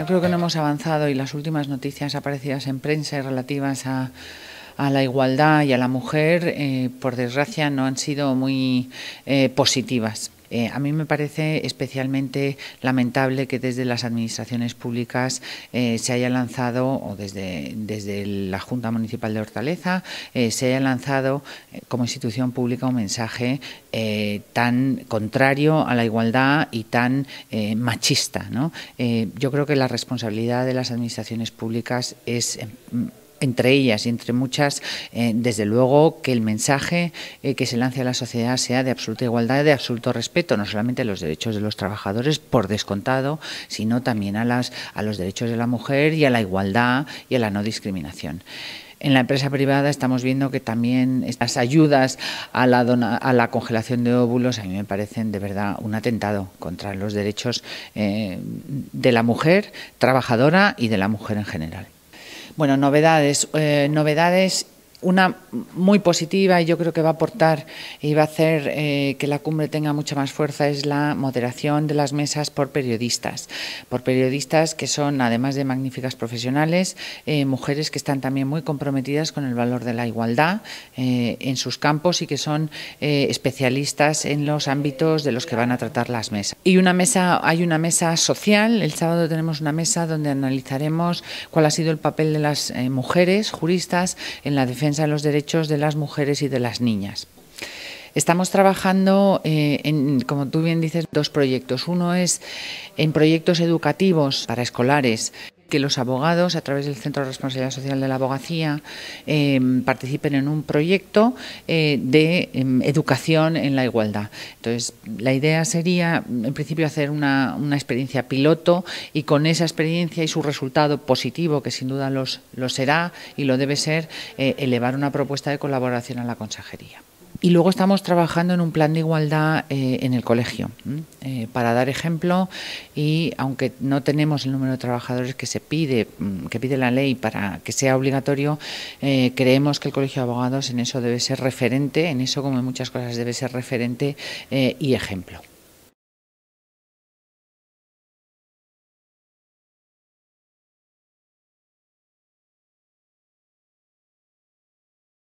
Yo creo que no hemos avanzado y las últimas noticias aparecidas en prensa relativas a, la igualdad y a la mujer, eh, por desgracia, no han sido muy eh, positivas. Eh, a mí me parece especialmente lamentable que desde las administraciones públicas eh, se haya lanzado, o desde, desde la Junta Municipal de Hortaleza, eh, se haya lanzado como institución pública un mensaje tan contrario a la igualdad y tan machista. yo creo que la responsabilidad de las administraciones públicas es mm, entre ellas y entre muchas, eh, desde luego que el mensaje eh, que se lance a la sociedad sea de absoluta igualdad, de absoluto respeto, no solamente a los derechos de los trabajadores por descontado, sino también a, las, a los derechos de la mujer y a la igualdad y a la no discriminación. En la empresa privada estamos viendo que también estas ayudas a la, a la congelación de óvulos a mí me parecen de verdad un atentado contra los derechos eh, de la mujer trabajadora y de la mujer en general. Bueno, novedades, eh, novedades una muy positiva y yo creo que va a aportar y va a hacer eh, que la cumbre tenga mucha más fuerza es la moderación de las mesas por periodistas, por periodistas que son, además de magníficas profesionales, eh, mujeres que están también muy comprometidas con el valor de la igualdad eh, en sus campos y que son especialistas en los ámbitos de los que van a tratar las mesas. Y una mesa, hay una mesa social, el sábado tenemos una mesa donde analizaremos cuál ha sido el papel de las mujeres juristas en la defensa en los derechos de las mujeres y de las niñas. Estamos trabajando eh, en, como tú bien dices, dos proyectos. Uno es en proyectos educativos para escolares que los abogados, a través del Centro de Responsabilidad Social de la Abogacía, em, participen en un proyecto eh, de em, educación en la igualdad. Entonces, la idea sería, en principio, hacer una, experiencia piloto y con esa experiencia y su resultado positivo, que sin duda lo será y lo debe ser, eh, elevar una propuesta de colaboración a la consejería. Y luego estamos trabajando en un plan de igualdad eh, en el colegio, eh, para dar ejemplo y aunque no tenemos el número de trabajadores que se pide, mm, que pide la ley para que sea obligatorio, eh, creemos que el colegio de abogados en eso debe ser referente, en eso como en muchas cosas debe ser referente y ejemplo.